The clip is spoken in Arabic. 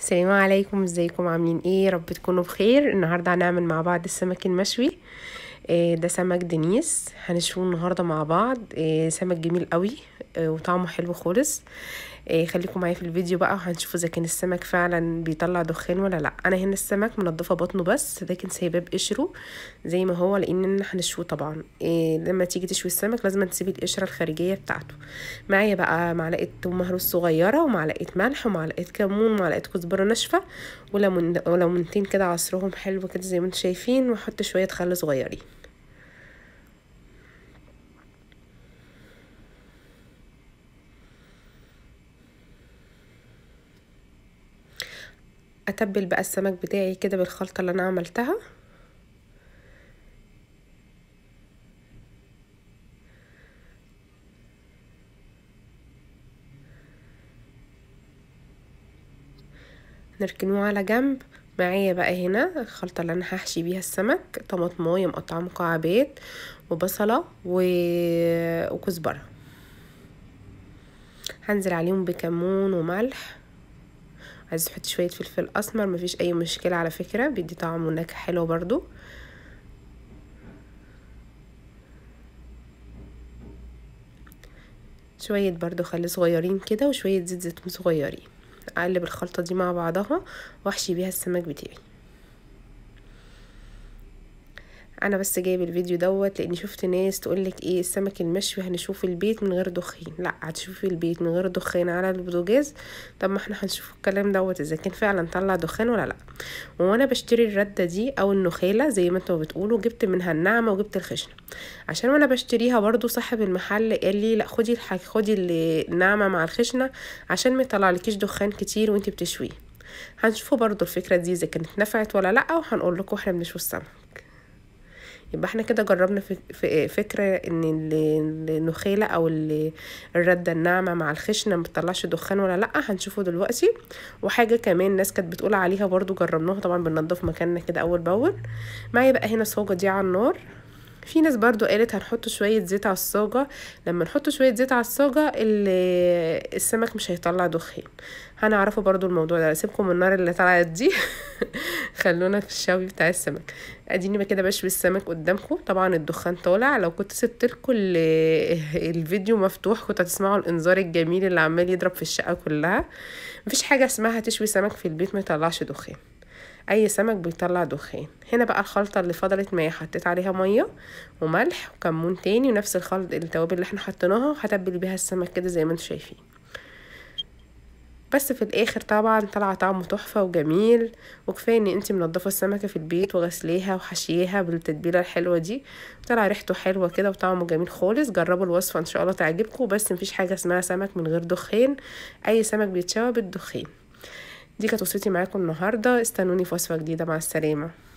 السلام عليكم ازيكم عاملين ايه رب تكونوا بخير النهارده هنعمل مع بعض السمك المشوي اه، ده سمك دنيس هنشوفه النهارده مع بعض اه، سمك جميل قوي آه، وطعمه حلو خالص آه، خليكم معايا في الفيديو بقى وهنشوف اذا كان السمك فعلا بيطلع دخان ولا لا انا هنا السمك منضفه بطنه بس لكن سايباه بقشره زي ما هو لان هنشوه طبعا آه، لما تيجي تشوي السمك لازم تسيبي القشره الخارجيه بتاعته معايا بقى معلقه ثوم مهروس صغيره ومعلقه ملح ومعلقه كمون ومعلقه كزبره ناشفه وليمون وليمونتين كده عصرهم حلو كده زي ما انتم شايفين واحط شويه خل صغيرين اتبل بقى السمك بتاعي كده بالخلطة اللي انا عملتها نركنوه على جنب معايا بقى هنا الخلطة اللي انا هحشي بيها السمك طماطمايه مقطعة مكعبات وبصلة و... وكزبرة هنزل عليهم بكمون وملح عايز تحط شويه فلفل اسمر مفيش اي مشكله على فكره بيدي طعم ونكهه حلوه برضو شويه برضو خل صغيرين كده وشويه زيت زيتون صغيرين اقلب الخلطه دي مع بعضها واحشي بيها السمك بتاعي انا بس جايب الفيديو دوت لاني شفت ناس تقولك ايه السمك المشوي هنشوف البيت من غير دخين لا هتشوفي البيت من غير دخان على البوتاجاز طب ما احنا هنشوف الكلام دوت اذا كان فعلا طلع دخان ولا لا وانا بشتري الرده دي او النخاله زي ما انتوا بتقولوا جبت منها الناعمه وجبت الخشنه عشان وانا بشتريها برضو صاحب المحل قال لي لا خدي الحاج خدي الناعمه مع الخشنه عشان ما يطلعلكيش دخان كتير وانت بتشويه هنشوفوا برضو الفكره دي اذا كانت نفعت ولا لا وهنقول لكم احنا بنشوف السمك يبقى احنا كده جربنا فكرة ان النخيلة او الردة الناعمة مع الخشنة بتطلعش دخان ولا لأ هنشوفه دلوقتي وحاجة كمان ناس كانت بتقول عليها برضو جربناها طبعا بننضف مكاننا كده اول باول معايا بقى هنا الصوجة دي على النار في ناس برضو قالت هنحط شوية زيت على الصاجة لما نحط شوية زيت على الصاجة السمك مش هيطلع دخان هنعرفه برضو الموضوع ده سيبكم من النار اللي طلعت دي خلونا في الشوي بتاع السمك اديني كده بشوي السمك قدامكم طبعا الدخان طالع لو كنت سبت لكم الفيديو مفتوح كنت هتسمعوا الانذار الجميل اللي عمال يضرب في الشقه كلها مفيش حاجه اسمها تشوي سمك في البيت ما يطلعش دخان اي سمك بيطلع دخان هنا بقى الخلطة اللي فضلت ما حطيت عليها مية وملح وكمون تاني ونفس الخلط التوابل اللي احنا حطيناها هتبل بيها السمك كده زي ما انتم شايفين بس في الاخر طبعا طلع طعمه تحفة وجميل وكفاية ان انتي منضفة السمكة في البيت وغسليها وحشيها بالتتبيلة الحلوة دي طلع ريحته حلوة كده وطعمه جميل خالص جربوا الوصفة ان شاء الله تعجبكم بس مفيش حاجة اسمها سمك من غير دخان اي سمك بيتشوى بالدخان دي كانت وصفتي معاكم النهارده استنوني في وصفه جديده مع السلامه